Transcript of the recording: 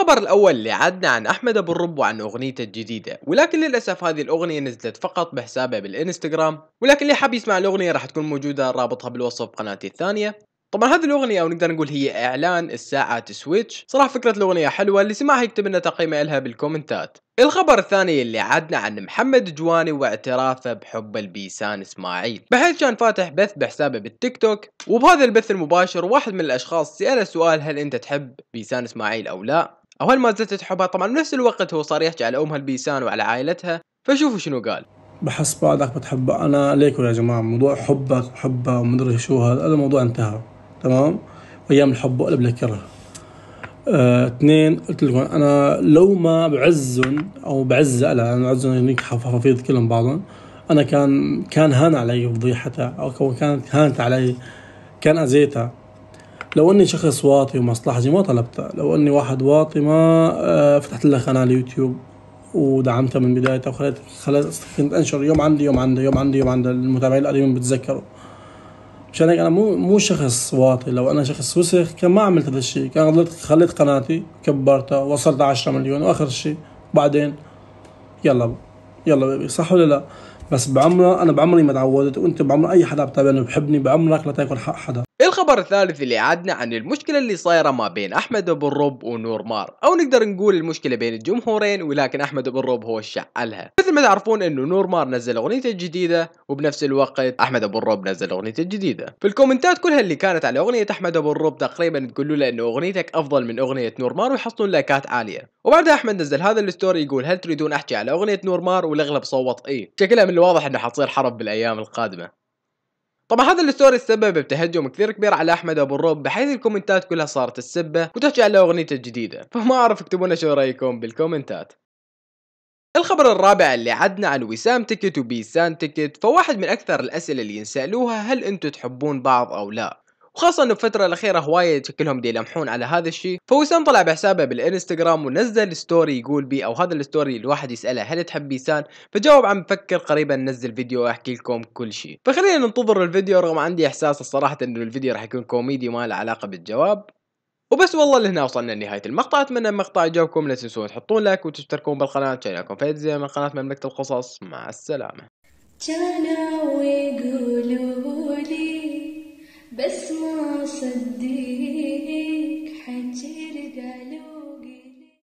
الخبر الأول اللي عدنا عن أحمد أبو الرب وعن أغنيته الجديدة ولكن للأسف هذه الأغنية نزلت فقط بحسابه بالإنستغرام ولكن اللي حاب يسمع الأغنية راح تكون موجودة رابطها بالوصف بقناتي الثانية طبعا هذه الأغنية أو نقدر نقول هي إعلان الساعة سويتش صراحة فكرة الأغنية حلوة اللي سمعها يكتب لنا تقييمه لها بالكومنتات الخبر الثاني اللي عدنا عن محمد جواني واعترافه بحب البيسان اسماعيل بحيث كان فاتح بث بحسابه بالتيك توك وبهذا البث المباشر واحد من الاشخاص سأله سؤال هل انت تحب بيسان اسماعيل او لا أول ما زلت تحبها طبعا بنفس الوقت هو صار يحكي على أمها البيسان وعلى عائلتها فشوفوا شنو قال بحس بعدك بتحب أنا ليكم يا جماعة موضوع حبك وحبها ومدري شو هذا الموضوع انتهى تمام ايام الحب وقلب اثنين آه، اثنين قلت لكم انا لو ما بعزهم او بعز لا انا بعزهم هنيك حفافيض كلهم بعضهم انا كان كان هان علي فضيحتها او كانت هانت علي كان اذيتها لو اني شخص واطي ومصلحتي ما طلبتها لو اني واحد واطي ما آه، فتحت لها قناه اليوتيوب ودعمتها من بدايتها وخليت خلاص كنت انشر يوم عندي يوم عندي يوم عندي يوم عند المتابعين القديمين بتذكروا مشان هيك انا مو مو شخص واطي لو انا شخص وسخ كان ما عملت هذا الشيء كان خليت خليت قناتي كبرتها وصلت 10 مليون واخر شيء بعدين يلا يلا بيبي صح ولا لا بس بعمرها انا بعمري ما تعودت وانت بعمر اي حدا بتابعني بحبني بعمرك لا تاكل حق حدا الخبر الثالث اللي عادنا عن المشكلة اللي صايرة ما بين أحمد أبو الرب ونور مار أو نقدر نقول المشكلة بين الجمهورين ولكن أحمد أبو الرب هو الشعلها مثل ما تعرفون أنه نور مار نزل أغنيته الجديدة وبنفس الوقت أحمد أبو الرب نزل أغنيته الجديدة في الكومنتات كلها اللي كانت على أغنية أحمد أبو الرب تقريبا تقولوا له أنه أغنيتك أفضل من أغنية نور مار ويحصلون لايكات عالية وبعدها أحمد نزل هذا الستوري يقول هل تريدون أحكي على أغنية نور مار والأغلب صوت إيه شكلها من الواضح أنه حتصير حرب بالأيام القادمة طبعا هذا الستوري تسبب بتهجم كثير كبير على احمد ابو الروب بحيث الكومنتات كلها صارت السبه وتحكي على اغنيته الجديده فما اعرف اكتبوا لنا شو رايكم بالكومنتات الخبر الرابع اللي عدنا عن وسام تيكت وبيسان تيكت فواحد من اكثر الاسئله اللي ينسالوها هل انتم تحبون بعض او لا وخاصة انه الفترة الأخيرة هواية شكلهم دي يلمحون على هذا الشيء، فوسام طلع بحسابه بالانستغرام ونزل ستوري يقول بي او هذا الستوري الواحد يسأله هل تحب بيسان؟ فجاوب عم بفكر قريبا ننزل فيديو واحكي لكم كل شيء، فخلينا ننتظر الفيديو رغم عندي احساس الصراحة انه الفيديو راح يكون كوميدي وما له علاقة بالجواب، وبس والله لهنا وصلنا لنهاية المقطع أتمنى المقطع يعجبكم لا تنسون تحطون لايك وتشتركون بالقناة يكون فايد زي من قناة مملكة القصص مع السلامة بس ما صدقك حترجع له